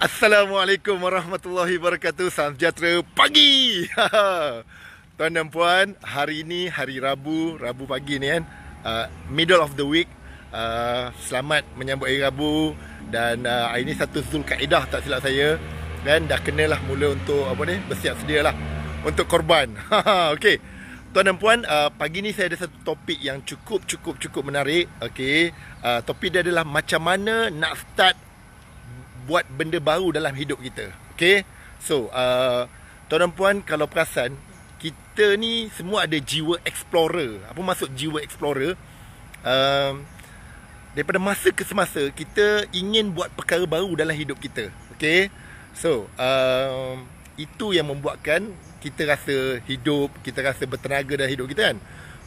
Assalamualaikum warahmatullahi wabarakatuh Salam sejahtera pagi Tuan dan puan Hari ini hari Rabu Rabu pagi ni kan uh, Middle of the week uh, Selamat menyambut hari Rabu Dan uh, hari ni satu Zulkaidah tak silap saya Dan dah kenalah mula untuk apa ni Bersiap sedia lah Untuk korban okay. Tuan dan puan uh, Pagi ni saya ada satu topik yang cukup cukup cukup menarik okay. Uh, topik dia adalah Macam mana nak start buat benda baru dalam hidup kita. Okay? So, uh, tuan dan puan, kalau perasan, kita ni semua ada jiwa explorer. Apa maksud jiwa explorer? Uh, daripada masa ke semasa, kita ingin buat perkara baru dalam hidup kita. Okay? So, uh, itu yang membuatkan kita rasa hidup, kita rasa bertenaga dalam hidup kita kan?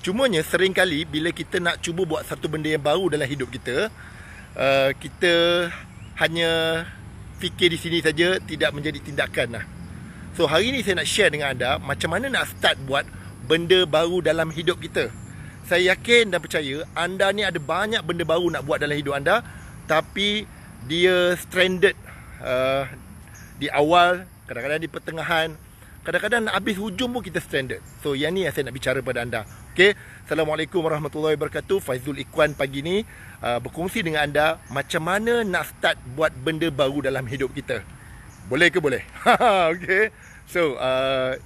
Cumanya seringkali bila kita nak cuba buat satu benda yang baru dalam hidup kita, uh, kita... kita hanya fikir di sini saja tidak menjadi tindakan lah. So hari ni saya nak share dengan anda macam mana nak start buat benda baru dalam hidup kita. Saya yakin dan percaya anda ni ada banyak benda baru nak buat dalam hidup anda tapi dia stranded uh, di awal, kadang-kadang di pertengahan kadang-kadang habis hujung pun kita stranded. So yang ni yang saya nak bicara pada anda. Okey. Assalamualaikum warahmatullahi wabarakatuh. Faizul Ikwan pagi ni uh, berkongsi dengan anda macam mana nak start buat benda baru dalam hidup kita. Boleh ke boleh? Okey. So uh,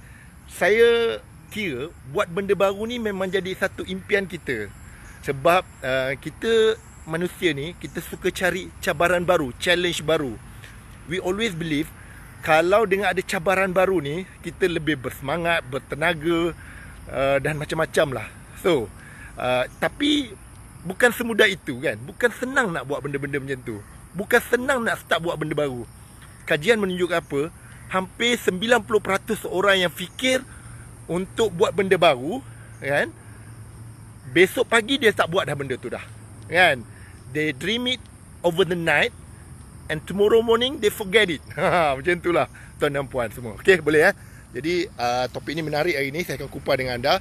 saya kira buat benda baru ni memang jadi satu impian kita. Sebab uh, kita manusia ni kita suka cari cabaran baru, challenge baru. We always believe kalau dengan ada cabaran baru ni kita lebih bersemangat bertenaga uh, dan macam-macam lah so uh, tapi bukan semudah itu kan bukan senang nak buat benda-benda macam tu bukan senang nak start buat benda baru kajian menunjuk apa hampir 90% orang yang fikir untuk buat benda baru kan besok pagi dia tak buat dah benda tu dah kan they dream it over the night and tomorrow morning they forget it. Ha, ha, macam itulah tuan dan puan semua. Okay, boleh eh? Jadi uh, topik ini menarik hari ini saya akan kupas dengan anda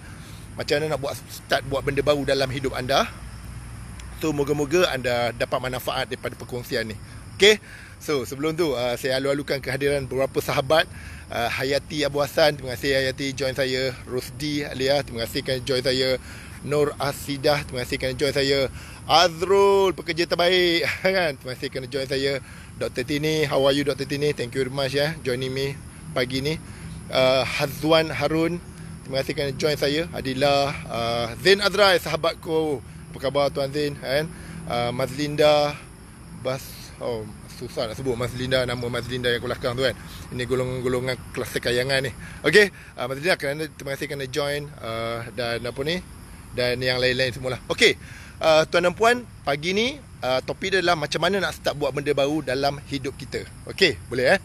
macam mana nak buat start buat benda baru dalam hidup anda. So moga-moga anda dapat manfaat daripada perkongsian ni. Okay. So sebelum tu uh, saya alu-alukan kehadiran beberapa sahabat uh, Hayati Abu Hasan, terima kasih Hayati join saya Rosdi Alia, terima kasih kerana join saya Nur Asidah, terima kasih kerana join saya Azrul pekerja terbaik kan terima kasih kerana join saya Dr. Tini how are you Dr. Tini thank you very much ya joining me pagi ni uh, Hazwan Harun terima kasih kerana join saya Adila uh, Zain Azrai sahabatku apa khabar Tuan Zain kan uh, Mazlinda Bas oh susah nak sebut Mazlinda nama Mazlinda yang belakang tu kan ini golongan-golongan kelas kayangan ni ok uh, Mazlinda kerana terima kasih kerana join uh, dan apa ni dan yang lain-lain semualah Okey uh, tuan dan puan, pagi ni uh, topik dia adalah macam mana nak start buat benda baru dalam hidup kita. Okey, boleh eh?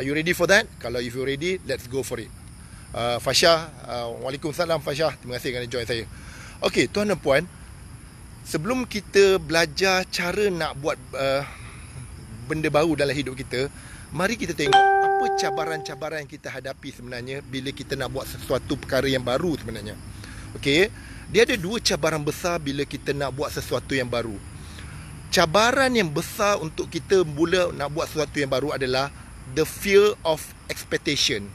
Are you ready for that? Kalau if you ready, let's go for it. Uh, Fasha, uh, Waalaikumsalam Fasha. Terima kasih kerana join saya. Okey, tuan dan puan, sebelum kita belajar cara nak buat uh, benda baru dalam hidup kita, mari kita tengok apa cabaran-cabaran yang kita hadapi sebenarnya bila kita nak buat sesuatu perkara yang baru sebenarnya. Okey, dia ada dua cabaran besar bila kita nak buat sesuatu yang baru. Cabaran yang besar untuk kita mula nak buat sesuatu yang baru adalah the fear of expectation.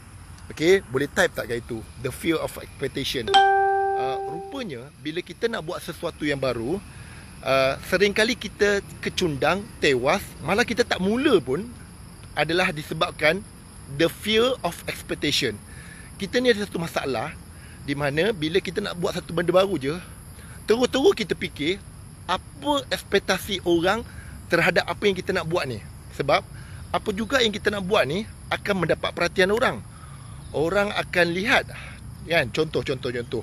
Okay, boleh type tak itu? The fear of expectation. Uh, rupanya, bila kita nak buat sesuatu yang baru, uh, seringkali kita kecundang, tewas, malah kita tak mula pun adalah disebabkan the fear of expectation. Kita ni ada satu masalah, di mana bila kita nak buat satu benda baru je Terus-terus kita fikir Apa ekspektasi orang Terhadap apa yang kita nak buat ni Sebab apa juga yang kita nak buat ni Akan mendapat perhatian orang Orang akan lihat kan? Contoh, contoh, contoh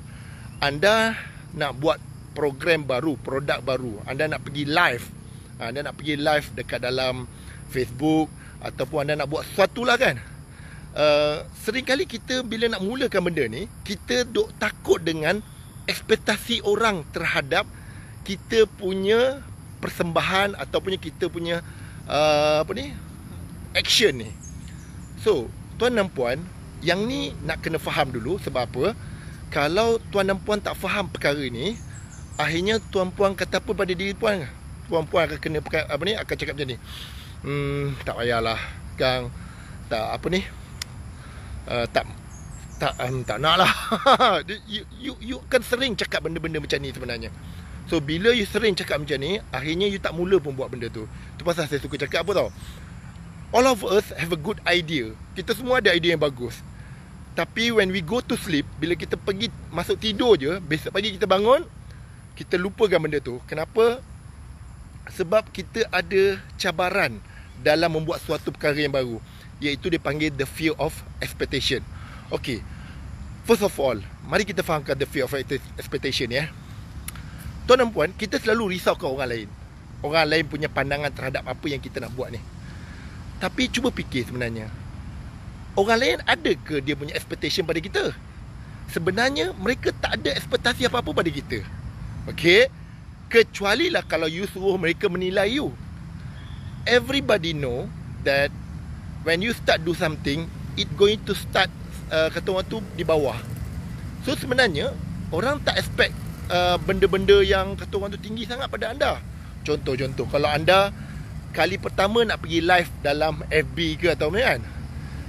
Anda nak buat program baru Produk baru Anda nak pergi live ha, Anda nak pergi live dekat dalam Facebook Ataupun anda nak buat sesuatu lah kan Uh, Sering kali kita bila nak mulakan benda ni kita dok takut dengan ekspektasi orang terhadap kita punya persembahan atau punya kita punya uh, apa ni action ni so tuan dan puan yang ni nak kena faham dulu sebab apa kalau tuan dan puan tak faham perkara ni akhirnya tuan puan kata apa pada diri puan tuan puan akan kena apa ni akan cakap macam ni hmm tak payahlah kang tak apa ni uh, tak tak um, tak nak lah you, you, you kan sering cakap benda-benda macam ni sebenarnya So bila you sering cakap macam ni Akhirnya you tak mula pun buat benda tu Tu pasal saya suka cakap apa tau All of us have a good idea Kita semua ada idea yang bagus Tapi when we go to sleep Bila kita pergi masuk tidur je Besok pagi kita bangun Kita lupakan benda tu Kenapa? Sebab kita ada cabaran Dalam membuat suatu perkara yang baru iaitu dipanggil the fear of expectation. Okay, first of all, mari kita fahamkan the fear of expectation ya. Tuan dan puan, kita selalu risau risaukan orang lain. Orang lain punya pandangan terhadap apa yang kita nak buat ni. Tapi cuba fikir sebenarnya. Orang lain ada ke dia punya expectation pada kita? Sebenarnya mereka tak ada ekspektasi apa-apa pada kita. Okay? Kecuali lah kalau you suruh mereka menilai you. Everybody know that when you start do something it going to start uh, kata orang tu di bawah so sebenarnya orang tak expect uh, benda-benda yang kata orang tu tinggi sangat pada anda contoh-contoh kalau anda kali pertama nak pergi live dalam FB ke atau macam kan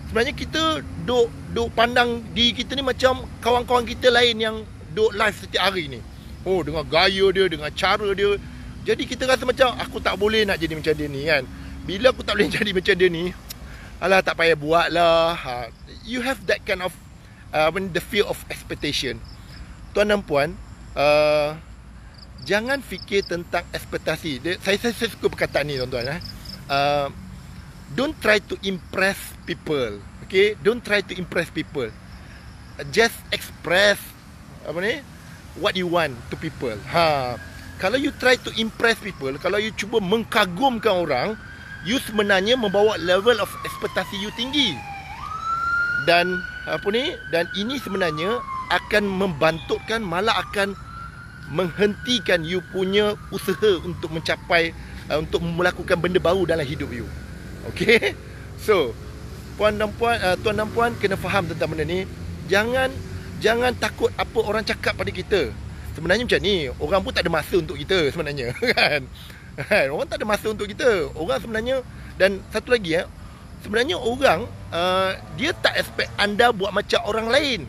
sebenarnya kita duk duk pandang di kita ni macam kawan-kawan kita lain yang duk live setiap hari ni oh dengan gaya dia dengan cara dia jadi kita rasa macam aku tak boleh nak jadi macam dia ni kan bila aku tak boleh jadi macam dia ni alah tak payah buat lah ha, you have that kind of uh, when the fear of expectation tuan dan puan uh, jangan fikir tentang ekspektasi saya, saya, saya suka perkataan ni tuan-tuan eh. uh, don't try to impress people okay don't try to impress people just express apa ni what you want to people ha kalau you try to impress people kalau you cuba mengkagumkan orang you sebenarnya membawa level of ekspektasi you tinggi dan apa ni dan ini sebenarnya akan membantutkan malah akan menghentikan you punya usaha untuk mencapai uh, untuk melakukan benda baru dalam hidup you Okay so puan dan puan uh, tuan dan puan kena faham tentang benda ni jangan jangan takut apa orang cakap pada kita sebenarnya macam ni orang pun tak ada masa untuk kita sebenarnya kan Kan? orang tak ada masa untuk kita. Orang sebenarnya dan satu lagi ya, sebenarnya orang uh, dia tak expect anda buat macam orang lain.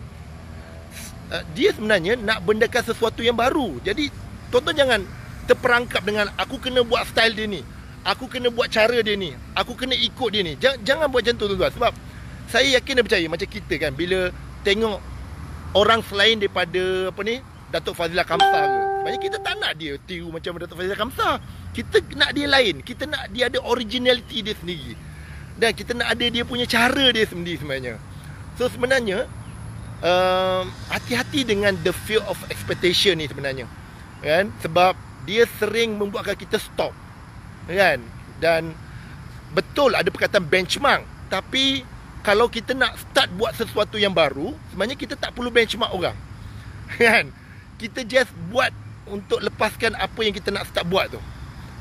Uh, dia sebenarnya nak bendakan sesuatu yang baru. Jadi tonton jangan terperangkap dengan aku kena buat style dia ni. Aku kena buat cara dia ni. Aku kena ikut dia ni. Jangan, jangan buat macam tu tuan-tuan sebab saya yakin dan percaya macam kita kan bila tengok orang selain daripada apa ni Datuk Fazila Kamsar ke Maksudnya kita tak nak dia tiru macam Dato' Faisal Kamsah Kita nak dia lain Kita nak dia ada originality dia sendiri Dan kita nak ada dia punya cara dia sendiri sebenarnya So sebenarnya um, Hati-hati dengan the fear of expectation ni sebenarnya kan? Sebab dia sering membuatkan kita stop kan? Dan Betul ada perkataan benchmark Tapi Kalau kita nak start buat sesuatu yang baru Sebenarnya kita tak perlu benchmark orang Kan? Kita just buat untuk lepaskan apa yang kita nak start buat tu.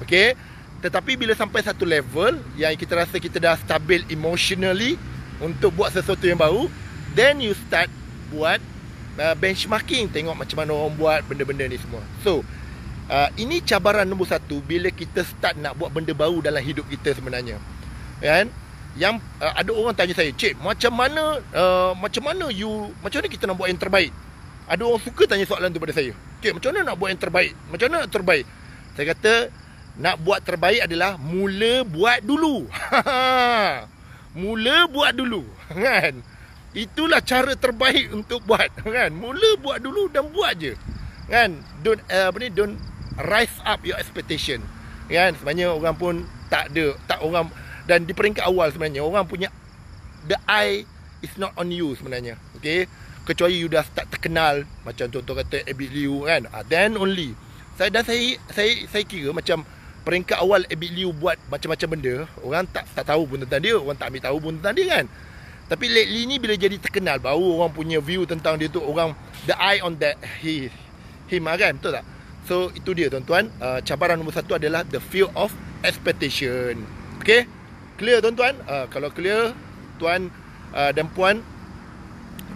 Okey. Tetapi bila sampai satu level yang kita rasa kita dah stabil emotionally untuk buat sesuatu yang baru, then you start buat uh, benchmarking, tengok macam mana orang buat benda-benda ni semua. So, uh, ini cabaran nombor satu bila kita start nak buat benda baru dalam hidup kita sebenarnya. Kan? Yang uh, ada orang tanya saya, "Cik, macam mana uh, macam mana you macam mana kita nak buat yang terbaik?" Ada orang suka tanya soalan tu pada saya. Okey, macam mana nak buat yang terbaik? Macam mana terbaik? Saya kata nak buat terbaik adalah mula buat dulu. mula buat dulu, kan? Itulah cara terbaik untuk buat, kan? Mula buat dulu dan buat je. Kan? Don't eh, apa ni? Don't rise up your expectation. Kan? Sebenarnya orang pun tak ada tak orang dan di peringkat awal sebenarnya orang punya the eye is not on you sebenarnya. Okey? kecuali you dah start terkenal macam contoh kata Abid Liu kan uh, then only saya dan saya saya saya kira macam peringkat awal Abid Liu buat macam-macam benda orang tak tak tahu pun tentang dia orang tak ambil tahu pun tentang dia kan tapi lately ni bila jadi terkenal baru orang punya view tentang dia tu orang the eye on that he him lah kan betul tak so itu dia tuan-tuan uh, cabaran nombor satu adalah the fear of expectation okay clear tuan-tuan uh, kalau clear tuan uh, dan puan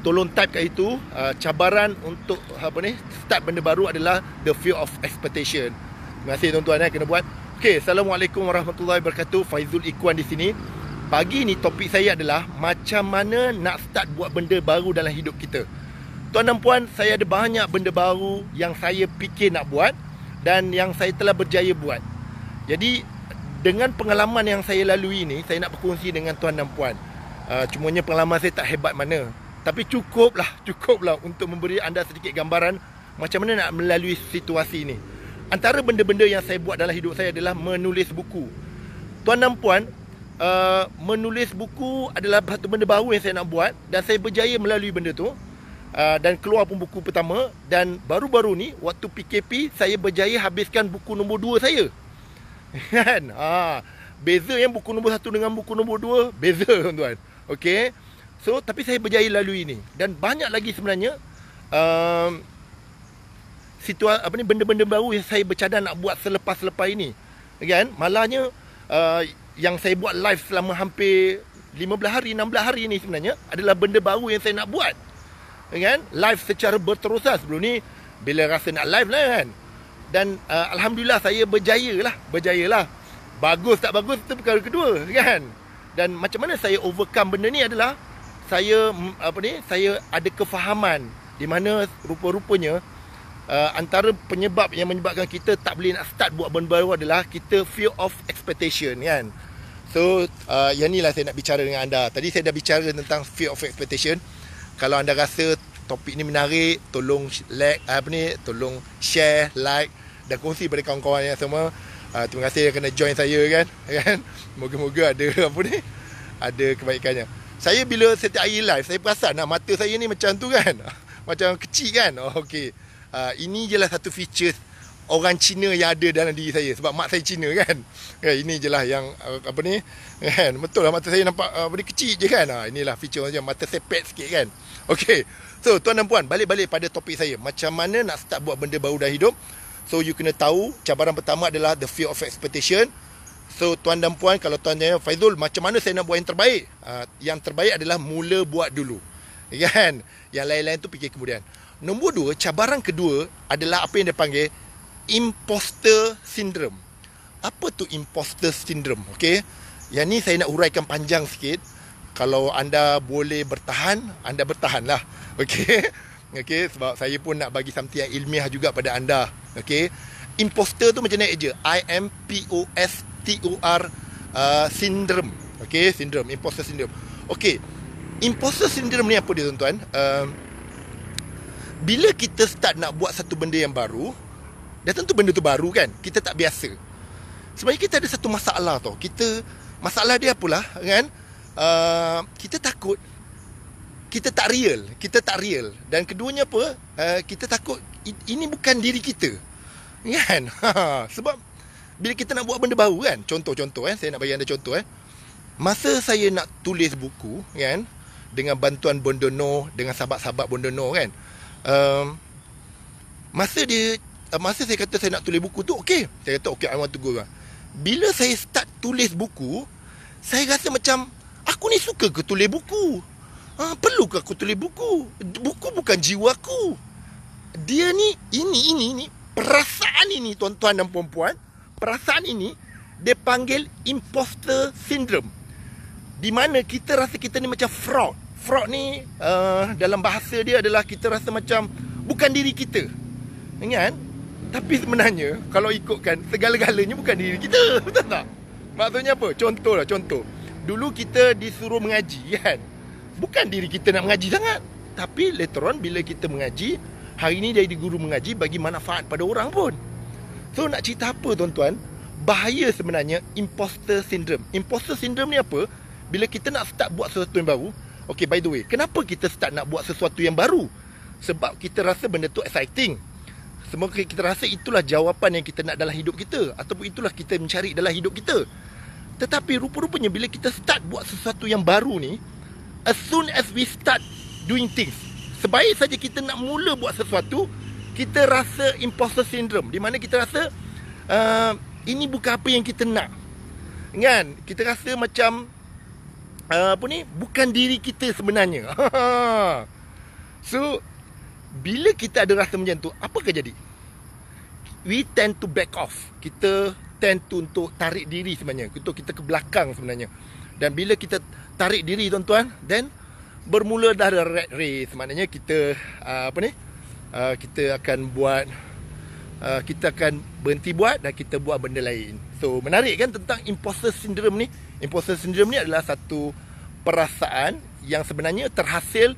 tolong type kat itu uh, cabaran untuk apa ni start benda baru adalah the fear of expectation. Terima kasih tuan-tuan eh kena buat. Okey, assalamualaikum warahmatullahi wabarakatuh. Faizul Ikwan di sini. Pagi ni topik saya adalah macam mana nak start buat benda baru dalam hidup kita. Tuan dan puan, saya ada banyak benda baru yang saya fikir nak buat dan yang saya telah berjaya buat. Jadi dengan pengalaman yang saya lalui ni, saya nak berkongsi dengan tuan dan puan. Uh, cumanya pengalaman saya tak hebat mana tapi cukuplah, cukuplah untuk memberi anda sedikit gambaran macam mana nak melalui situasi ini. Antara benda-benda yang saya buat dalam hidup saya adalah menulis buku. Tuan dan puan, uh, menulis buku adalah satu benda baru yang saya nak buat dan saya berjaya melalui benda tu. Uh, dan keluar pun buku pertama dan baru-baru ni waktu PKP saya berjaya habiskan buku nombor dua saya. Kan? ha, beza yang buku nombor satu dengan buku nombor dua beza tuan-tuan. Okey. So tapi saya berjaya lalui ini dan banyak lagi sebenarnya um, situasi apa ni benda-benda baru yang saya bercadang nak buat selepas-lepas ini. Again, malahnya uh, yang saya buat live selama hampir 15 hari 16 hari ini sebenarnya adalah benda baru yang saya nak buat. Again, live secara berterusan sebelum ni bila rasa nak live lah kan. Dan uh, alhamdulillah saya berjaya lah, berjaya lah. Bagus tak bagus itu perkara kedua kan. Dan macam mana saya overcome benda ni adalah saya apa ni saya ada kefahaman di mana rupa-rupanya uh, antara penyebab yang menyebabkan kita tak boleh nak start buat benda baru adalah kita fear of expectation kan so uh, yang lah saya nak bicara dengan anda tadi saya dah bicara tentang fear of expectation kalau anda rasa topik ni menarik tolong like apa ni tolong share like dan kongsi pada kawan-kawan yang semua uh, terima kasih kerana join saya kan kan moga-moga ada apa ni ada kebaikannya saya bila setiap hari live saya perasan lah mata saya ni macam tu kan macam kecil kan oh, okay. uh, ah, ini ialah satu features orang Cina yang ada dalam diri saya sebab mak saya Cina kan okay, eh, ini je lah yang uh, apa ni kan betul lah mata saya nampak ah, apa uh, ni kecil je kan uh, inilah feature macam mata sepet sikit kan Okay so tuan dan puan balik-balik pada topik saya macam mana nak start buat benda baru dalam hidup so you kena tahu cabaran pertama adalah the fear of expectation So tuan dan puan kalau tuan tanya Faizul macam mana saya nak buat yang terbaik? Uh, yang terbaik adalah mula buat dulu. Kan? Yang lain-lain tu fikir kemudian. Nombor dua, cabaran kedua adalah apa yang dia panggil imposter syndrome. Apa tu imposter syndrome? Okay. Yang ni saya nak uraikan panjang sikit. Kalau anda boleh bertahan, anda bertahanlah. Okay. Okay, sebab saya pun nak bagi something ilmiah juga pada anda. Okay. Imposter tu macam ni aja. i m p o s TUR uh, syndrome. Okey, syndrome, imposter syndrome. okay Imposter syndrome ni apa dia tuan-tuan? Uh, bila kita start nak buat satu benda yang baru, dah tentu benda tu baru kan? Kita tak biasa. Sebenarnya kita ada satu masalah tau. Kita masalah dia apalah kan? Uh, kita takut kita tak real, kita tak real. Dan keduanya apa? Uh, kita takut ini bukan diri kita. Kan? Sebab bila kita nak buat benda baru kan contoh-contoh eh saya nak bagi anda contoh eh masa saya nak tulis buku kan dengan bantuan Bondono dengan sahabat-sahabat Bondono kan um, masa dia uh, masa saya kata saya nak tulis buku tu okey saya kata okey I want to go lah. bila saya start tulis buku saya rasa macam aku ni suka ke tulis buku ha, perlu aku tulis buku buku bukan jiwa aku dia ni ini ini ini perasaan ini tuan-tuan dan puan-puan perasaan ini dia panggil imposter syndrome di mana kita rasa kita ni macam fraud fraud ni uh, dalam bahasa dia adalah kita rasa macam bukan diri kita ingat tapi sebenarnya kalau ikutkan segala-galanya bukan diri kita betul tak maksudnya apa contohlah contoh dulu kita disuruh mengaji kan bukan diri kita nak mengaji sangat tapi later on bila kita mengaji hari ni jadi guru mengaji bagi manfaat pada orang pun So nak cerita apa tuan-tuan? Bahaya sebenarnya imposter syndrome. Imposter syndrome ni apa? Bila kita nak start buat sesuatu yang baru. Okay, by the way. Kenapa kita start nak buat sesuatu yang baru? Sebab kita rasa benda tu exciting. Semoga kita rasa itulah jawapan yang kita nak dalam hidup kita. Ataupun itulah kita mencari dalam hidup kita. Tetapi rupa-rupanya bila kita start buat sesuatu yang baru ni. As soon as we start doing things. Sebaik saja kita nak mula buat sesuatu kita rasa imposter syndrome di mana kita rasa uh, ini bukan apa yang kita nak kan kita rasa macam uh, apa ni bukan diri kita sebenarnya so bila kita ada rasa macam tu apa ke jadi we tend to back off kita tend to untuk tarik diri sebenarnya kita kita ke belakang sebenarnya dan bila kita tarik diri tuan-tuan then bermula dah ada red race maknanya kita uh, apa ni Ah, kita akan buat uh, kita akan berhenti buat dan kita buat benda lain. So menarik kan tentang imposter syndrome ni? Imposter syndrome ni adalah satu perasaan yang sebenarnya terhasil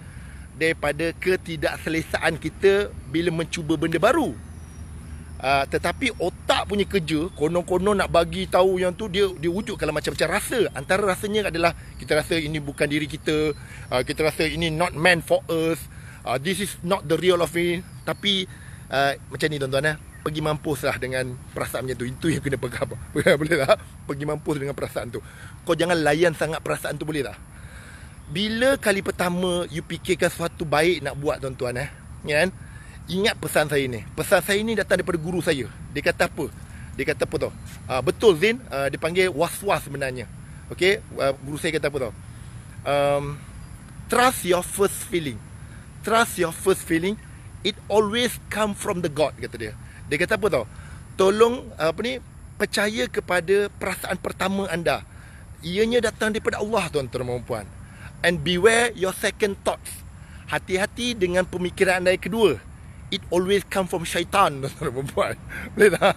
daripada ketidakselesaan kita bila mencuba benda baru. Uh, tetapi otak punya kerja konon-konon nak bagi tahu yang tu dia dia kalau macam-macam rasa. Antara rasanya adalah kita rasa ini bukan diri kita, uh, kita rasa ini not meant for us uh, This is not the real of me Tapi uh, Macam ni tuan-tuan eh Pergi mampus lah dengan perasaan macam tu Itu yang kena pegang Boleh tak? Pergi mampus dengan perasaan tu Kau jangan layan sangat perasaan tu boleh tak? Bila kali pertama You fikirkan sesuatu baik nak buat tuan-tuan eh ya kan? Ingat pesan saya ni Pesan saya ni datang daripada guru saya Dia kata apa? Dia kata apa tau? Uh, betul Zin uh, Dia panggil was-was sebenarnya Okay uh, ah, Guru saya kata apa tau? Um, trust your first feeling trust your first feeling it always come from the god kata dia dia kata apa tau tolong apa ni percaya kepada perasaan pertama anda ianya datang daripada Allah tuan-tuan dan puan and beware your second thoughts hati-hati dengan pemikiran anda yang kedua it always come from syaitan tuan-tuan dan puan boleh tak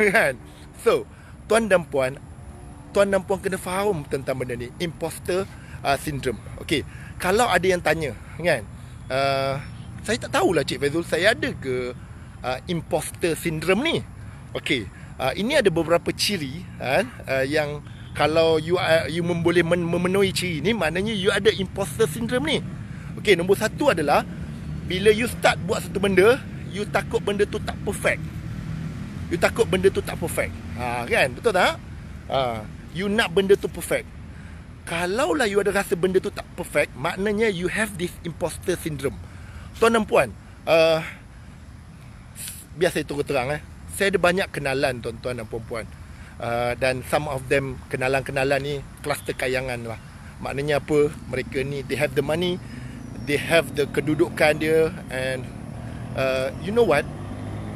kan so tuan dan puan tuan dan puan kena faham tentang benda ni imposter uh, syndrome Okay. kalau ada yang tanya kan Uh, saya tak tahulah Cik Fazul saya ada ke uh, imposter syndrome ni. Okey, uh, ini ada beberapa ciri kan uh, yang kalau you are, uh, you memboleh memenuhi ciri ni maknanya you ada imposter syndrome ni. Okey, nombor satu adalah bila you start buat satu benda, you takut benda tu tak perfect. You takut benda tu tak perfect. Ha kan? Betul tak? Ha, you nak benda tu perfect. Kalaulah you ada rasa benda tu tak perfect Maknanya you have this imposter syndrome Tuan dan puan uh, Biar saya turut terang eh. Saya ada banyak kenalan tuan-tuan dan puan-puan uh, Dan some of them Kenalan-kenalan ni Kluster kayangan lah Maknanya apa Mereka ni They have the money They have the kedudukan dia And uh, You know what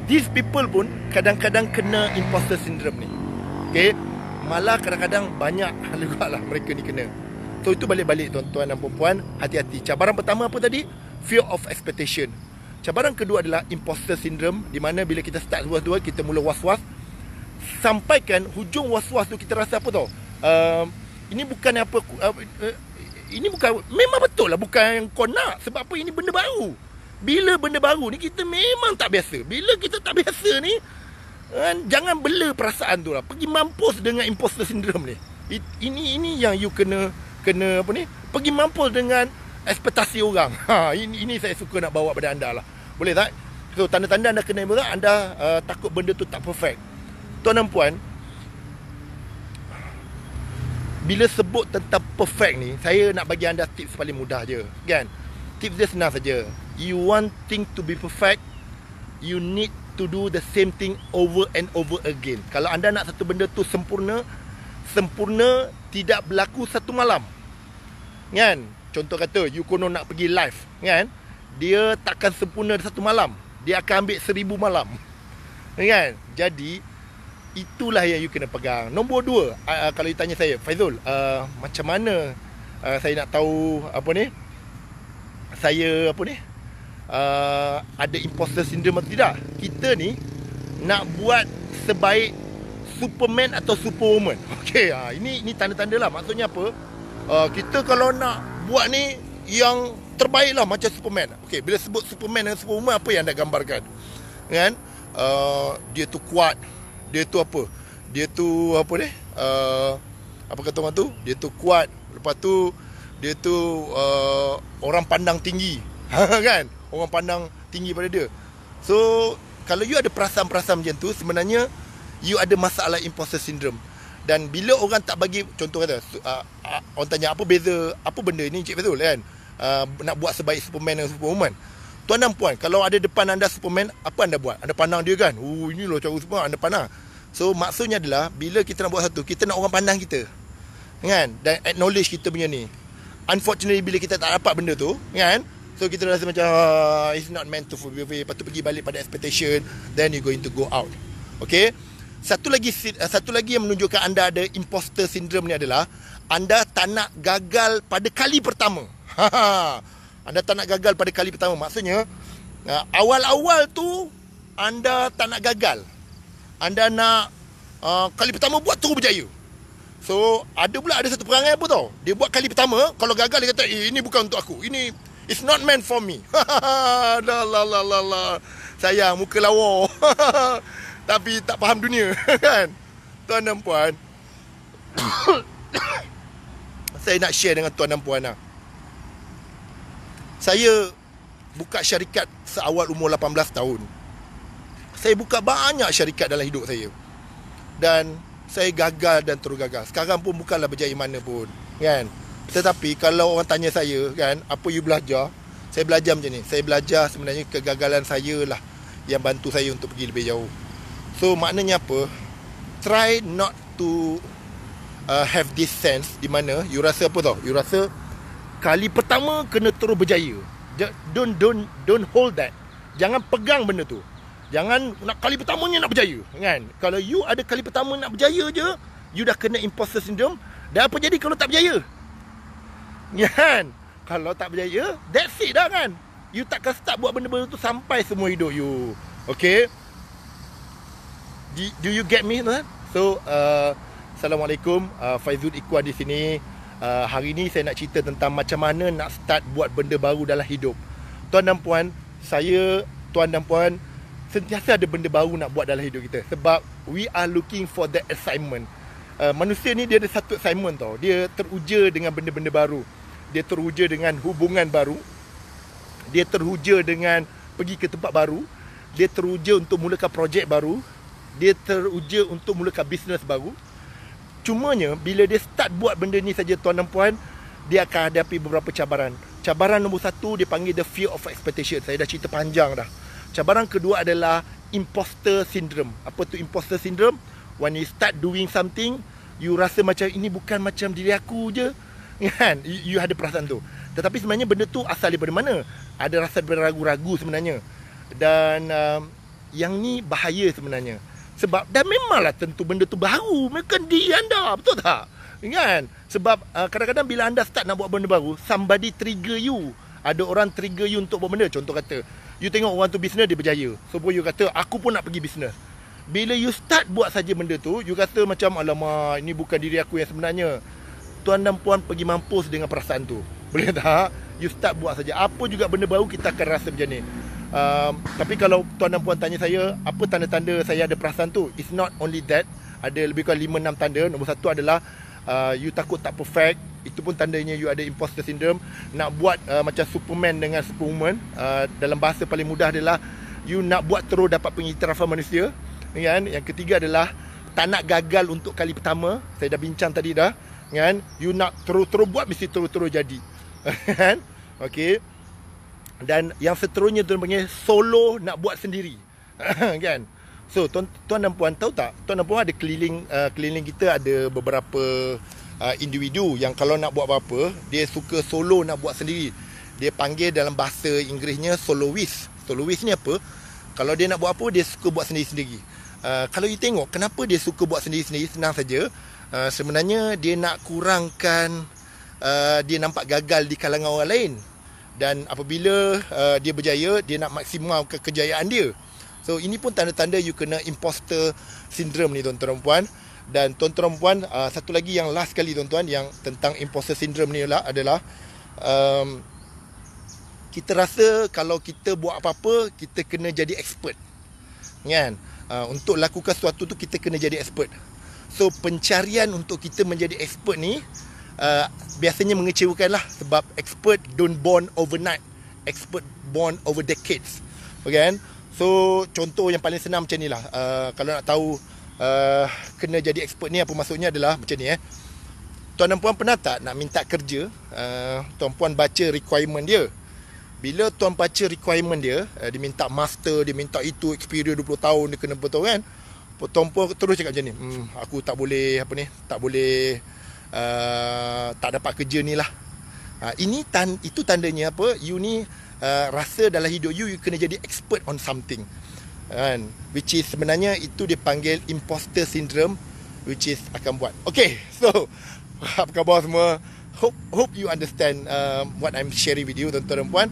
These people pun Kadang-kadang kena imposter syndrome ni Okay malah kadang-kadang banyak hal juga lah mereka ni kena. So itu balik-balik tuan-tuan dan puan-puan, hati-hati. Cabaran pertama apa tadi? Fear of expectation. Cabaran kedua adalah imposter syndrome di mana bila kita start was-was kita mula was-was sampaikan hujung was-was tu kita rasa apa tau? Uh, ini bukan apa uh, uh, ini bukan memang betul lah bukan yang kau nak sebab apa ini benda baru. Bila benda baru ni kita memang tak biasa. Bila kita tak biasa ni kan? jangan bela perasaan tu lah pergi mampus dengan imposter syndrome ni It, ini ini yang you kena kena apa ni pergi mampus dengan ekspektasi orang ha ini ini saya suka nak bawa pada anda lah boleh tak so tanda-tanda anda kena imposter anda uh, takut benda tu tak perfect tuan dan puan bila sebut tentang perfect ni saya nak bagi anda tips paling mudah je kan tips dia senang saja you want thing to be perfect you need to do the same thing over and over again. Kalau anda nak satu benda tu sempurna, sempurna tidak berlaku satu malam. Kan? Contoh kata, you kono nak pergi live. Kan? Dia takkan sempurna satu malam. Dia akan ambil seribu malam. Kan? Jadi, itulah yang you kena pegang. Nombor dua, uh, kalau you tanya saya, Faizul, uh, macam mana uh, saya nak tahu apa ni? Saya apa ni? Uh, ada imposter syndrome atau tidak kita ni nak buat sebaik superman atau superwoman okey ha ini ini tanda-tandalah tanda maksudnya apa uh, kita kalau nak buat ni yang terbaiklah macam superman okey bila sebut superman dan superwoman apa yang anda gambarkan kan uh, dia tu kuat dia tu apa dia tu apa ni uh, apa kata orang tu dia tu kuat lepas tu dia tu uh, orang pandang tinggi kan orang pandang tinggi pada dia. So, kalau you ada perasaan-perasaan macam tu, sebenarnya you ada masalah imposter syndrome. Dan bila orang tak bagi contoh kata, uh, uh, orang tanya apa beza apa benda ni Cik Fazul kan? Uh, nak buat sebaik Superman dan Superwoman. Tuan dan puan, kalau ada depan anda Superman, apa anda buat? Anda pandang dia kan? Oh, inilah cara Superman, anda pandang. So, maksudnya adalah bila kita nak buat satu, kita nak orang pandang kita. Kan? Dan acknowledge kita punya ni. Unfortunately, bila kita tak dapat benda tu, kan? So kita rasa macam uh, It's not meant to be Lepas tu pergi balik pada expectation Then you going to go out Okay Satu lagi ah, Satu lagi yang menunjukkan anda ada Imposter syndrome ni adalah Anda tak nak gagal pada kali pertama Anda tak nak gagal pada kali pertama Maksudnya ah, Awal-awal tu Anda tak nak gagal Anda nak uh, Kali pertama buat terus berjaya So ada pula ada satu perangai apa tau Dia buat kali pertama Kalau gagal dia kata eh, ini bukan untuk aku Ini It's not meant for me. la la la la la. Sayang muka lawa. Tapi tak faham dunia kan. Tuan dan puan. saya nak share dengan tuan dan puan lah. Saya buka syarikat seawal umur 18 tahun. Saya buka banyak syarikat dalam hidup saya. Dan saya gagal dan terus gagal. Sekarang pun bukanlah berjaya mana pun. Kan? Tetapi kalau orang tanya saya kan apa you belajar? Saya belajar macam ni. Saya belajar sebenarnya kegagalan saya lah yang bantu saya untuk pergi lebih jauh. So maknanya apa? Try not to uh, have this sense di mana you rasa apa tau? You rasa kali pertama kena terus berjaya. Don't don't don't hold that. Jangan pegang benda tu. Jangan nak kali pertamanya nak berjaya kan? Kalau you ada kali pertama nak berjaya je, you dah kena imposter syndrome. Dan apa jadi kalau tak berjaya? Ya kan kalau tak berjaya that's it dah kan you takkan start buat benda-benda tu sampai semua hidup you okay do, do you get me kan? so uh, assalamualaikum uh, Faizul Ikhwan di sini uh, hari ni saya nak cerita tentang macam mana nak start buat benda baru dalam hidup tuan dan puan saya tuan dan puan sentiasa ada benda baru nak buat dalam hidup kita sebab we are looking for that assignment uh, manusia ni dia ada satu assignment tau dia teruja dengan benda-benda baru dia terhuja dengan hubungan baru dia terhuja dengan pergi ke tempat baru dia teruja untuk mulakan projek baru dia teruja untuk mulakan bisnes baru cumanya bila dia start buat benda ni saja tuan dan puan dia akan hadapi beberapa cabaran cabaran nombor satu dia panggil the fear of expectation saya dah cerita panjang dah cabaran kedua adalah imposter syndrome apa tu imposter syndrome when you start doing something you rasa macam ini bukan macam diri aku je kan you, you ada perasaan tu tetapi sebenarnya benda tu asal daripada mana ada rasa beragu-ragu sebenarnya dan um, yang ni bahaya sebenarnya sebab dan memanglah tentu benda tu baru Mungkin diri anda betul tak kan sebab uh, kadang-kadang bila anda start nak buat benda baru somebody trigger you ada orang trigger you untuk buat benda contoh kata you tengok orang tu bisnes dia berjaya so you kata aku pun nak pergi bisnes bila you start buat saja benda tu you kata macam alamak ini bukan diri aku yang sebenarnya tuan dan puan pergi mampus dengan perasaan tu boleh tak you start buat saja apa juga benda baru kita akan rasa macam ni uh, tapi kalau tuan dan puan tanya saya apa tanda-tanda saya ada perasaan tu it's not only that ada lebih kurang 5 6 tanda nombor satu adalah uh, you takut tak perfect itu pun tandanya you ada imposter syndrome nak buat uh, macam superman dengan superwoman uh, dalam bahasa paling mudah adalah you nak buat terus dapat pengiktirafan manusia kan yang ketiga adalah tak nak gagal untuk kali pertama saya dah bincang tadi dah kan you nak terus-terus buat mesti terus-terus jadi kan okay, dan yang seterusnya tuan panggil solo nak buat sendiri kan so tuan, tuan dan puan tahu tak tuan dan puan ada keliling uh, keliling kita ada beberapa uh, individu yang kalau nak buat apa-apa dia suka solo nak buat sendiri dia panggil dalam bahasa Inggerisnya soloist soloist ni apa kalau dia nak buat apa dia suka buat sendiri-sendiri uh, kalau you tengok kenapa dia suka buat sendiri-sendiri senang saja Eh, sebenarnya dia nak kurangkan uh, dia nampak gagal di kalangan orang lain dan apabila uh, dia berjaya dia nak maksimumkan kejayaan dia so ini pun tanda-tanda you kena imposter syndrome ni tuan-tuan dan puan dan tuan-tuan puan uh, satu lagi yang last sekali tuan-tuan yang tentang imposter syndrome ni lah adalah um, kita rasa kalau kita buat apa-apa kita kena jadi expert kan uh, untuk lakukan sesuatu tu kita kena jadi expert So pencarian untuk kita menjadi expert ni uh, Biasanya mengecewakan lah Sebab expert don't born overnight Expert born over decades Okay kan? So contoh yang paling senang macam ni lah uh, Kalau nak tahu uh, Kena jadi expert ni apa maksudnya adalah macam ni eh Tuan dan puan pernah tak nak minta kerja uh, Tuan puan baca requirement dia Bila tuan baca requirement dia uh, Dia minta master, dia minta itu experience 20 tahun Dia kena betul kan uh, Potong pun terus cakap macam ni hmm, Aku tak boleh apa ni Tak boleh uh, Tak dapat kerja ni lah uh, ini tan, Itu tandanya apa You ni uh, rasa dalam hidup you You kena jadi expert on something kan? Which is sebenarnya itu dipanggil Imposter syndrome Which is akan buat Okay so Apa khabar semua Hope, hope you understand uh, What I'm sharing with you Tuan-tuan dan puan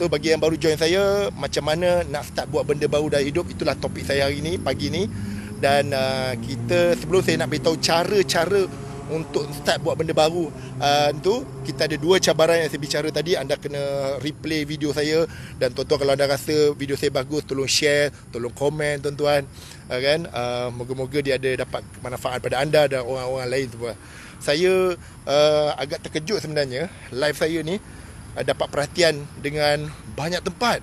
So bagi yang baru join saya Macam mana nak start buat benda baru dalam hidup Itulah topik saya hari ni Pagi ni dan uh, kita sebelum saya nak beritahu cara-cara untuk start buat benda baru uh, tu kita ada dua cabaran yang saya bicara tadi anda kena replay video saya dan tuan-tuan kalau anda rasa video saya bagus tolong share tolong komen tuan-tuan uh, kan uh, moga-moga dia ada dapat manfaat pada anda dan orang-orang lain semua saya uh, agak terkejut sebenarnya live saya ni uh, dapat perhatian dengan banyak tempat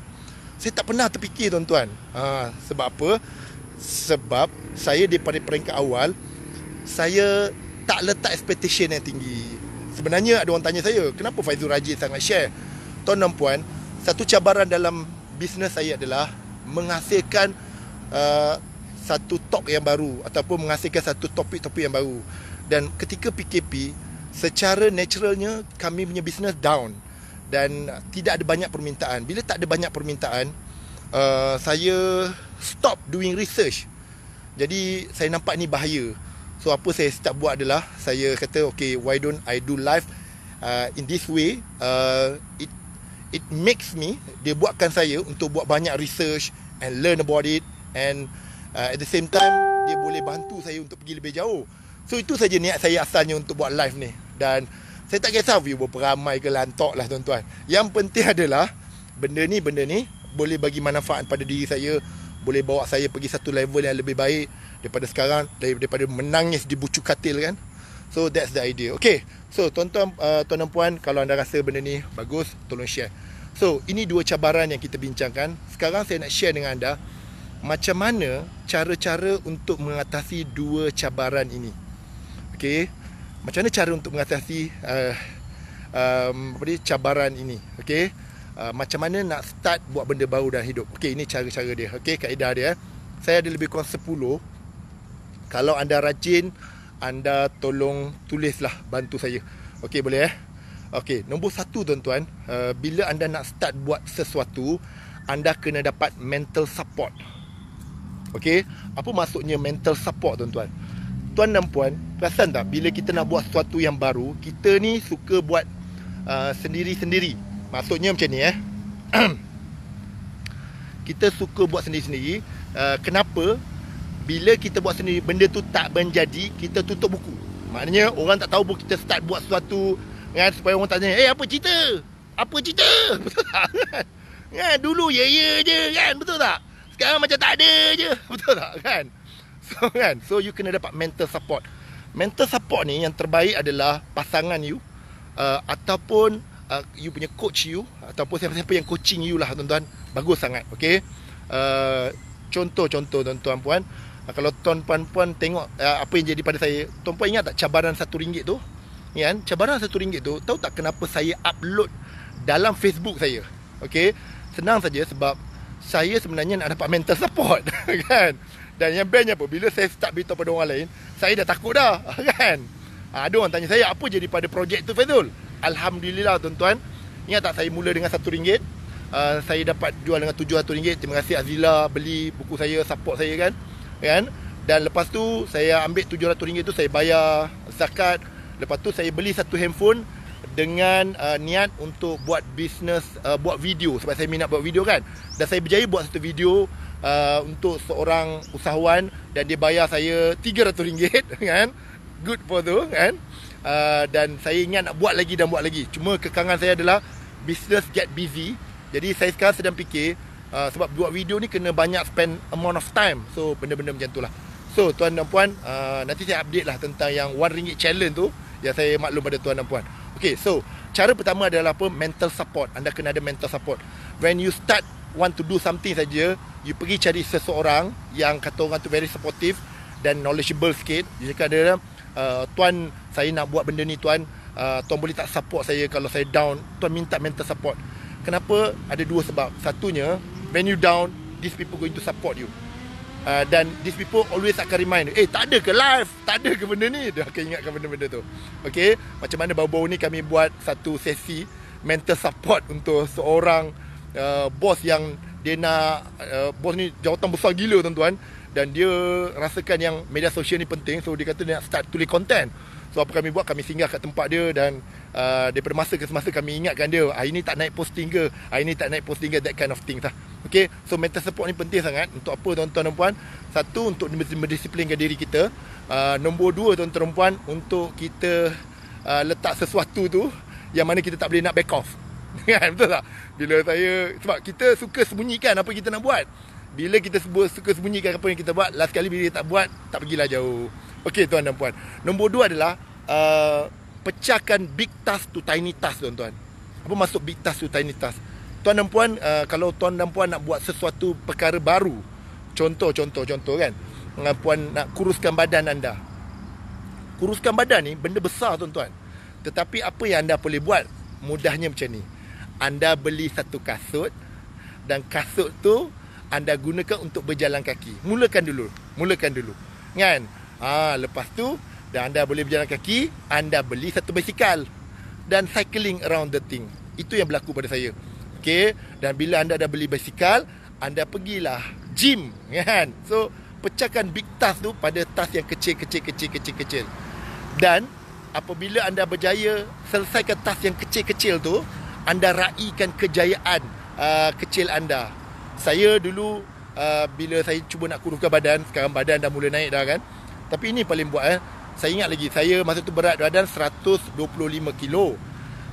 saya tak pernah terfikir tuan-tuan uh, sebab apa sebab saya daripada peringkat awal saya tak letak expectation yang tinggi sebenarnya ada orang tanya saya kenapa Faizul rajin sangat share tuan dan puan satu cabaran dalam bisnes saya adalah menghasilkan uh, satu talk yang baru ataupun menghasilkan satu topik-topik yang baru dan ketika PKP secara naturalnya kami punya bisnes down dan tidak ada banyak permintaan bila tak ada banyak permintaan uh, saya stop doing research. Jadi saya nampak ni bahaya. So apa saya start buat adalah saya kata okay why don't I do live uh, in this way? Uh, it it makes me dia buatkan saya untuk buat banyak research and learn about it and uh, at the same time dia boleh bantu saya untuk pergi lebih jauh. So itu saja niat saya asalnya untuk buat live ni dan saya tak kisah view berapa ramai ke lantok lah tuan-tuan. Yang penting adalah benda ni benda ni boleh bagi manfaat pada diri saya boleh bawa saya pergi satu level yang lebih baik daripada sekarang daripada menangis di bucu katil kan so that's the idea okay so tuan-tuan uh, dan puan kalau anda rasa benda ni bagus tolong share so ini dua cabaran yang kita bincangkan sekarang saya nak share dengan anda macam mana cara-cara untuk mengatasi dua cabaran ini okay macam mana cara untuk mengatasi uh, um, cabaran ini okay Uh, macam mana nak start buat benda baru dalam hidup. Okey, ini cara-cara dia. Okey, kaedah dia. Eh. Saya ada lebih kurang 10. Kalau anda rajin, anda tolong tulislah bantu saya. Okey, boleh eh? Okey, nombor satu tuan-tuan. Uh, bila anda nak start buat sesuatu, anda kena dapat mental support. Okey, apa maksudnya mental support tuan-tuan? Tuan dan puan, perasan tak bila kita nak buat sesuatu yang baru, kita ni suka buat uh, sendiri-sendiri. Maksudnya macam ni eh. kita suka buat sendiri-sendiri. Uh, kenapa? Bila kita buat sendiri benda tu tak menjadi, kita tutup buku. Maknanya orang tak tahu pun kita start buat sesuatu kan supaya orang tanya, "Eh, apa cerita? Apa cerita?" Betul kan? Dulu ya ya je kan, betul tak? Sekarang macam tak ada je, betul tak kan? So kan, so you kena dapat mental support. Mental support ni yang terbaik adalah pasangan you uh, ataupun uh, you punya coach you ataupun siapa-siapa yang coaching you lah tuan-tuan bagus sangat okey uh, contoh-contoh tuan-tuan puan uh, kalau tuan-puan puan tengok uh, apa yang jadi pada saya tuan-puan ingat tak cabaran satu ringgit tu ni ya kan cabaran satu ringgit tu tahu tak kenapa saya upload dalam Facebook saya okey senang saja sebab saya sebenarnya nak dapat mental support kan dan yang bestnya apa bila saya start beritahu pada orang lain saya dah takut dah kan ah, ada orang tanya saya apa jadi pada projek tu Fazul Alhamdulillah tuan-tuan Ingat tak saya mula dengan RM1 uh, ah, Saya dapat jual dengan RM700 Terima kasih Azila beli buku saya Support saya kan kan Dan lepas tu saya ambil RM700 tu Saya bayar zakat Lepas tu saya beli satu handphone Dengan uh, niat untuk buat bisnes uh, ah, Buat video sebab saya minat buat video kan Dan saya berjaya buat satu video uh, Untuk seorang usahawan Dan dia bayar saya RM300 kan Good for tu kan uh, dan saya ingat nak buat lagi dan buat lagi cuma kekangan saya adalah business get busy jadi saya sekarang sedang fikir uh, sebab buat video ni kena banyak spend amount of time so benda-benda macam tu lah so tuan dan puan uh, nanti saya update lah tentang yang 1 ringgit challenge tu yang saya maklum pada tuan dan puan ok so cara pertama adalah apa mental support anda kena ada mental support when you start want to do something saja you pergi cari seseorang yang kata orang tu very supportive dan knowledgeable sikit you cakap dia Uh, tuan saya nak buat benda ni tuan uh, tuan boleh tak support saya kalau saya down tuan minta mental support kenapa ada dua sebab satunya when you down these people going to support you uh, dan these people always akan remind eh tak ada ke live tak ada ke benda ni dia akan ingatkan benda-benda tu okey macam mana baru-baru ni kami buat satu sesi mental support untuk seorang uh, bos yang dia nak uh, bos ni jawatan besar gila tuan-tuan dan dia rasakan yang media sosial ni penting so dia kata dia nak start tulis content so apa kami buat kami singgah kat tempat dia dan uh, daripada masa ke semasa kami ingatkan dia hari ah, ni tak naik posting ke hari ah, ni tak naik posting ke that kind of thing, lah Okay, so mental support ni penting sangat untuk apa tuan-tuan dan puan satu untuk mendisiplinkan diri kita uh, nombor dua tuan-tuan dan puan untuk kita uh, letak sesuatu tu yang mana kita tak boleh nak back off kan betul tak bila saya sebab kita suka sembunyikan apa kita nak buat bila kita suka sembunyikan apa yang kita buat Last kali bila dia tak buat Tak pergilah jauh Okey tuan dan puan Nombor dua adalah uh, Pecahkan big task to tiny task tuan-tuan Apa maksud big task to tiny task Tuan dan puan uh, Kalau tuan dan puan nak buat sesuatu perkara baru Contoh, contoh, contoh kan Dengan puan nak kuruskan badan anda Kuruskan badan ni benda besar tuan-tuan Tetapi apa yang anda boleh buat Mudahnya macam ni Anda beli satu kasut Dan kasut tu anda gunakan untuk berjalan kaki. Mulakan dulu. Mulakan dulu. Kan? Ha, lepas tu, dan anda boleh berjalan kaki, anda beli satu basikal. Dan cycling around the thing. Itu yang berlaku pada saya. Okay? Dan bila anda dah beli basikal, anda pergilah gym. Kan? So, pecahkan big task tu pada task yang kecil-kecil-kecil-kecil-kecil. Dan apabila anda berjaya selesaikan task yang kecil-kecil tu, anda raikan kejayaan uh, kecil anda saya dulu uh, bila saya cuba nak kuruskan badan sekarang badan dah mula naik dah kan tapi ini paling buat eh saya ingat lagi saya masa tu berat badan 125 kilo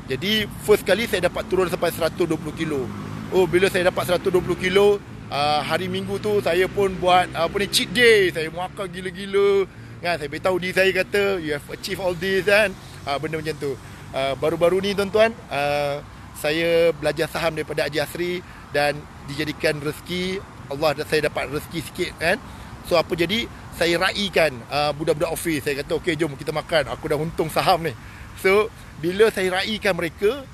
jadi first kali saya dapat turun sampai 120 kilo oh bila saya dapat 120 kilo uh, hari minggu tu saya pun buat uh, apa ni cheat day saya muaka gila-gila kan saya beritahu diri saya kata you have achieved all this kan uh, benda macam tu uh, baru-baru ni tuan-tuan uh, saya belajar saham daripada Haji Asri dan dijadikan rezeki Allah saya dapat rezeki sikit kan so apa jadi saya raikan uh, budak-budak office saya kata okey jom kita makan aku dah untung saham ni so bila saya raikan mereka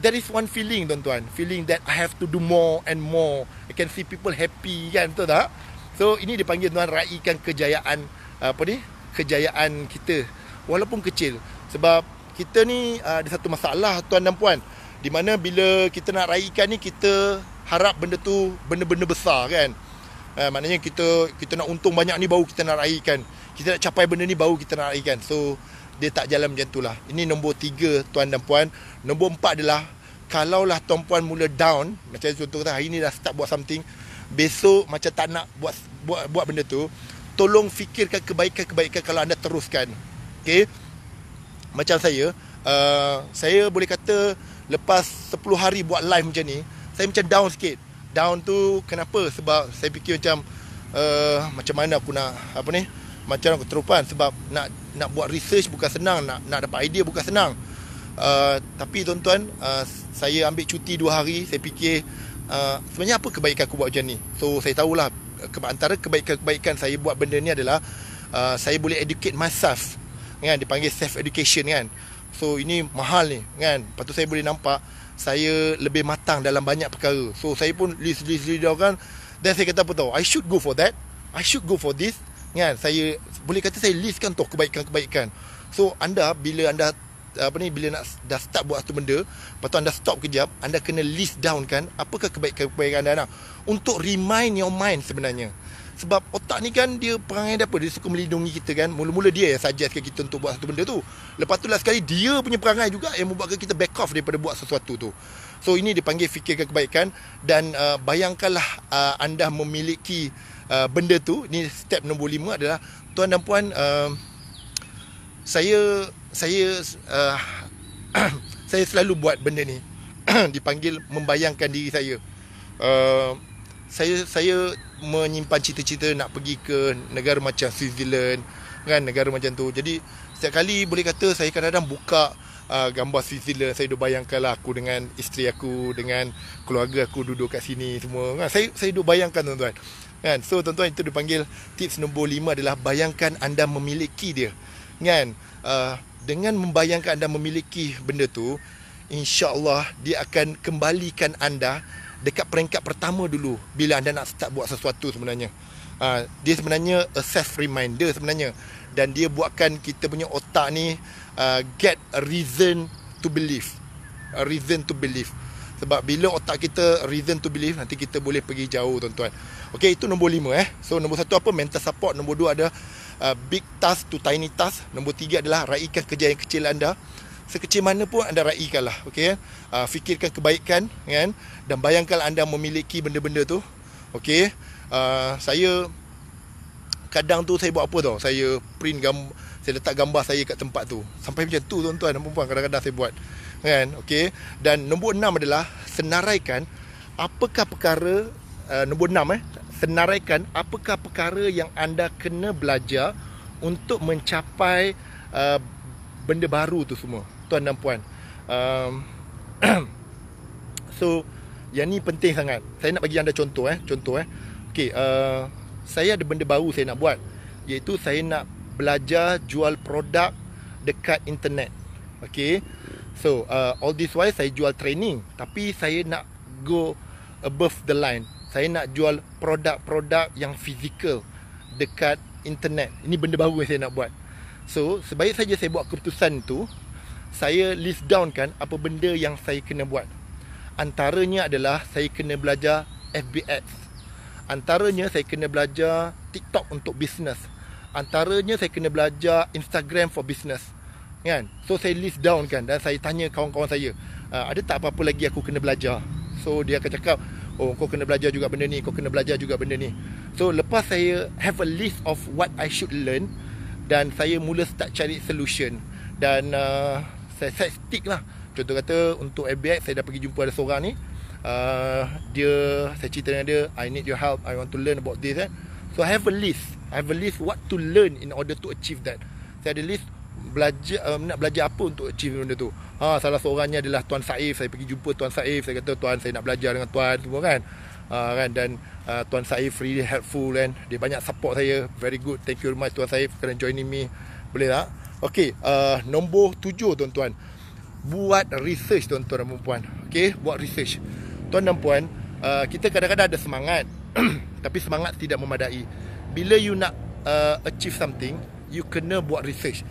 there is one feeling tuan-tuan feeling that i have to do more and more i can see people happy kan betul tak so ini dipanggil tuan raikan kejayaan apa ni kejayaan kita walaupun kecil sebab kita ni uh, ada satu masalah tuan dan puan di mana bila kita nak raikan ni kita harap benda tu benda-benda besar kan eh, maknanya kita kita nak untung banyak ni baru kita nak raikan kita nak capai benda ni baru kita nak raikan so dia tak jalan macam itulah ini nombor tiga tuan dan puan nombor empat adalah kalaulah tuan puan mula down macam contoh kata hari ni dah start buat something besok macam tak nak buat buat buat benda tu tolong fikirkan kebaikan-kebaikan kalau anda teruskan okay? macam saya uh, saya boleh kata lepas 10 hari buat live macam ni saya macam down sikit down tu kenapa sebab saya fikir macam uh, macam mana aku nak apa ni macam aku terupan sebab nak nak buat research bukan senang nak nak dapat idea bukan senang uh, tapi tuan-tuan uh, saya ambil cuti 2 hari saya fikir uh, sebenarnya apa kebaikan aku buat macam ni so saya tahulah antara kebaikan-kebaikan saya buat benda ni adalah uh, saya boleh educate myself kan dipanggil self education kan so ini mahal ni kan lepas tu saya boleh nampak saya lebih matang dalam banyak perkara. So saya pun list list list kan. Then saya kata apa tahu, I should go for that. I should go for this. Kan? Saya boleh kata saya listkan tu kebaikan-kebaikan. So anda bila anda apa ni bila nak dah start buat satu benda, patut anda stop kejap, anda kena list down kan apakah kebaikan-kebaikan anda nak untuk remind your mind sebenarnya sebab otak ni kan dia perangai dia apa dia suka melindungi kita kan mula-mula dia yang suggest ke kita untuk buat satu benda tu lepas tu lah sekali dia punya perangai juga yang membuatkan kita back off daripada buat sesuatu tu so ini dipanggil fikirkan kebaikan dan uh, bayangkanlah uh, anda memiliki uh, benda tu ni step nombor lima adalah tuan dan puan uh, saya saya uh, saya selalu buat benda ni dipanggil membayangkan diri saya uh, saya saya menyimpan cita-cita nak pergi ke negara macam Switzerland kan negara macam tu jadi setiap kali boleh kata saya kadang-kadang buka uh, gambar Switzerland saya dah bayangkanlah aku dengan isteri aku dengan keluarga aku duduk kat sini semua kan saya saya duk bayangkan tuan-tuan kan so tuan-tuan itu dipanggil tips nombor lima adalah bayangkan anda memiliki dia kan uh, dengan membayangkan anda memiliki benda tu insyaallah dia akan kembalikan anda dekat peringkat pertama dulu bila anda nak start buat sesuatu sebenarnya. Ha, dia sebenarnya a self reminder sebenarnya dan dia buatkan kita punya otak ni uh, get a reason to believe. A reason to believe. Sebab bila otak kita reason to believe nanti kita boleh pergi jauh tuan-tuan. Okey itu nombor lima eh. So nombor satu apa mental support, nombor dua ada uh, big task to tiny task, nombor tiga adalah raikan kerja yang kecil anda sekecil mana pun anda raikanlah okey ya? uh, fikirkan kebaikan kan dan bayangkan anda memiliki benda-benda tu okey uh, saya kadang tu saya buat apa tau saya print gam, saya letak gambar saya kat tempat tu sampai macam tu tuan-tuan dan puan kadang-kadang saya buat kan okey dan nombor enam adalah senaraikan apakah perkara uh, nombor enam eh senaraikan apakah perkara yang anda kena belajar untuk mencapai uh, benda baru tu semua tuan dan puan. Um, so yang ni penting sangat. Saya nak bagi anda contoh eh, contoh eh. Okey, uh, saya ada benda baru saya nak buat iaitu saya nak belajar jual produk dekat internet. Okay. So uh, all this while saya jual training tapi saya nak go above the line. Saya nak jual produk-produk yang fizikal dekat internet. Ini benda baru yang saya nak buat. So, sebaik saja saya buat keputusan tu, saya list down kan apa benda yang saya kena buat. Antaranya adalah saya kena belajar FBX. Antaranya saya kena belajar TikTok untuk business. Antaranya saya kena belajar Instagram for business. Kan? So saya list down kan dan saya tanya kawan-kawan saya, ah, ada tak apa-apa lagi aku kena belajar? So dia akan cakap, oh kau kena belajar juga benda ni, kau kena belajar juga benda ni. So lepas saya have a list of what I should learn dan saya mula start cari solution dan uh, saya, saya stick lah Contoh kata untuk FBX saya dah pergi jumpa ada seorang ni uh, Dia saya cerita dengan dia I need your help I want to learn about this eh. So I have a list I have a list what to learn in order to achieve that Saya ada list belajar um, nak belajar apa untuk achieve benda tu ha, Salah seorangnya adalah Tuan Saif Saya pergi jumpa Tuan Saif Saya kata Tuan saya nak belajar dengan Tuan semua kan Uh, kan dan uh, tuan Saif really helpful kan dia banyak support saya very good thank you very much tuan Saif kerana joining me boleh tak Okey, uh, nombor tujuh tuan-tuan. Buat research tuan-tuan dan puan Okey, buat research. Tuan dan puan, uh, kita kadang-kadang ada semangat. tapi semangat tidak memadai. Bila you nak uh, achieve something, you kena buat research.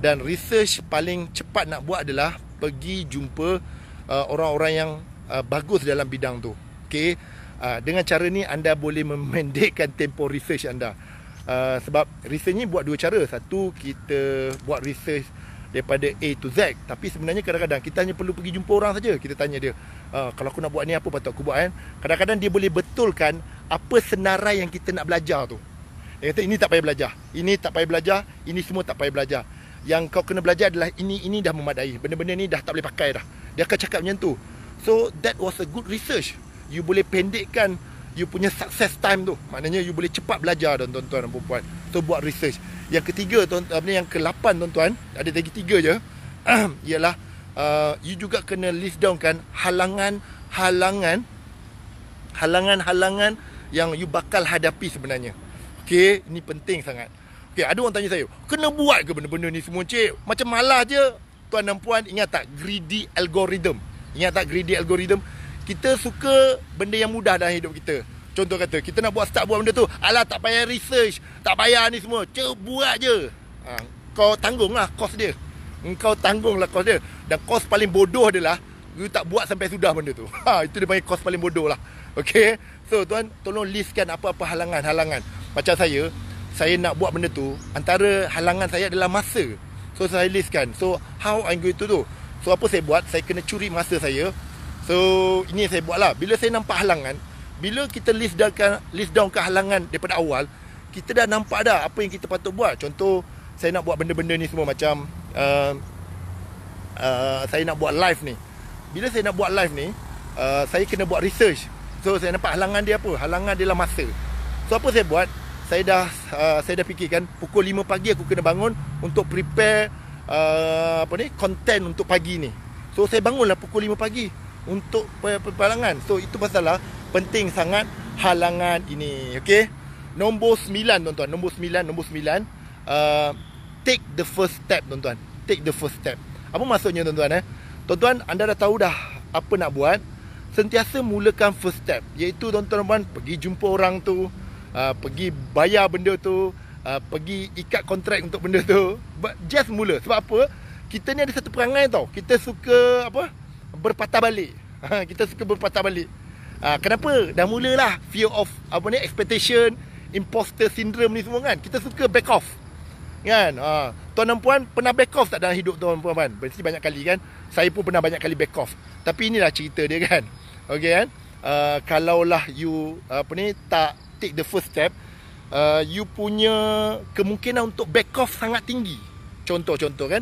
Dan research paling cepat nak buat adalah pergi jumpa uh, orang-orang yang uh, bagus dalam bidang tu. Okey, uh, dengan cara ni anda boleh memendekkan tempoh research anda. Uh, sebab research ni buat dua cara. Satu kita buat research daripada A to Z tapi sebenarnya kadang-kadang kita hanya perlu pergi jumpa orang saja. Kita tanya dia, ah, kalau aku nak buat ni apa patut aku buat kan?" Kadang-kadang dia boleh betulkan apa senarai yang kita nak belajar tu. Dia kata ini tak payah belajar. Ini tak payah belajar, ini semua tak payah belajar. Yang kau kena belajar adalah ini ini dah memadai. Benda-benda ni dah tak boleh pakai dah. Dia akan cakap macam tu. So that was a good research. You boleh pendekkan you punya success time tu maknanya you boleh cepat belajar tuan-tuan dan puan-puan so buat research yang ketiga tuan-tuan yang ke-8 tuan-tuan ada lagi tiga je ialah uh, you juga kena list down kan halangan halangan halangan-halangan yang you bakal hadapi sebenarnya Okay, ini penting sangat Okay, ada orang tanya saya Kena buat ke benda-benda ni semua cik? Macam malah je Tuan dan puan, ingat tak greedy algorithm? Ingat tak greedy algorithm? kita suka benda yang mudah dalam hidup kita. Contoh kata, kita nak buat start buat benda tu. Alah, tak payah research. Tak payah ni semua. Cuk, buat je. Ha, kau tanggung lah kos dia. Kau tanggung lah kos dia. Dan kos paling bodoh adalah, you tak buat sampai sudah benda tu. Ha, itu dia panggil kos paling bodoh lah. Okay? So, tuan, tolong listkan apa-apa halangan-halangan. Macam saya, saya nak buat benda tu, antara halangan saya adalah masa. So, saya listkan. So, how I'm going to do? So, apa saya buat? Saya kena curi masa saya So ini yang saya buat lah Bila saya nampak halangan Bila kita list down, list down kehalangan daripada awal Kita dah nampak dah apa yang kita patut buat Contoh saya nak buat benda-benda ni semua macam uh, uh, Saya nak buat live ni Bila saya nak buat live ni uh, Saya kena buat research So saya nampak halangan dia apa Halangan dia lah masa So apa saya buat Saya dah uh, saya dah fikirkan Pukul 5 pagi aku kena bangun Untuk prepare uh, apa ni, Content untuk pagi ni So saya bangunlah pukul 5 pagi untuk perpalangan. So itu masalah penting sangat halangan ini. Okey, Nombor 9 tuan-tuan. Nombor 9. Nombor 9. Uh, take the first step tuan-tuan. Take the first step. Apa maksudnya tuan-tuan eh? Tuan-tuan anda dah tahu dah apa nak buat. Sentiasa mulakan first step. Iaitu tuan-tuan pergi jumpa orang tu. Uh, pergi bayar benda tu. Uh, pergi ikat kontrak untuk benda tu. But just mula. Sebab apa? Kita ni ada satu perangai tau. Kita suka apa? Uh, berpatah balik. Ha, kita suka berpatah balik. Ha, kenapa? Dah mulalah fear of apa ni expectation, imposter syndrome ni semua kan. Kita suka back off. Kan? Ha. Tuan dan puan pernah back off tak dalam hidup tuan dan puan? Mesti banyak kali kan. Saya pun pernah banyak kali back off. Tapi inilah cerita dia kan. okay kan? Uh, kalaulah you apa ni tak take the first step, uh, you punya kemungkinan untuk back off sangat tinggi. Contoh-contoh kan.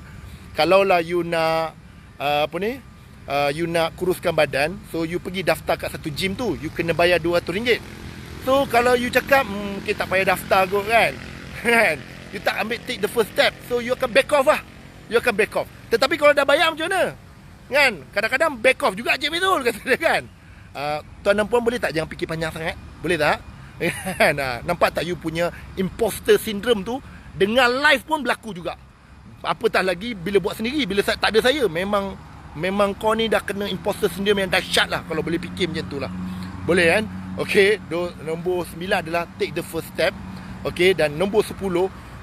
Kalaulah you nak uh, apa ni? uh, you nak kuruskan badan so you pergi daftar kat satu gym tu you kena bayar 200 ringgit so kalau you cakap hmm, okay, tak payah daftar kot kan, kan you tak ambil take the first step so you akan back off lah you akan back off tetapi kalau dah bayar macam mana kan kadang-kadang back off juga Cik Betul kata dia kan uh, tuan dan puan boleh tak jangan fikir panjang sangat boleh tak kan ah, nampak tak you punya imposter syndrome tu dengan live pun berlaku juga apatah lagi bila buat sendiri bila tak ada saya memang Memang kau ni dah kena imposter syndrome yang dahsyat lah Kalau boleh fikir macam tu lah Boleh kan? Okay, do, nombor 9 adalah take the first step Okay, dan nombor 10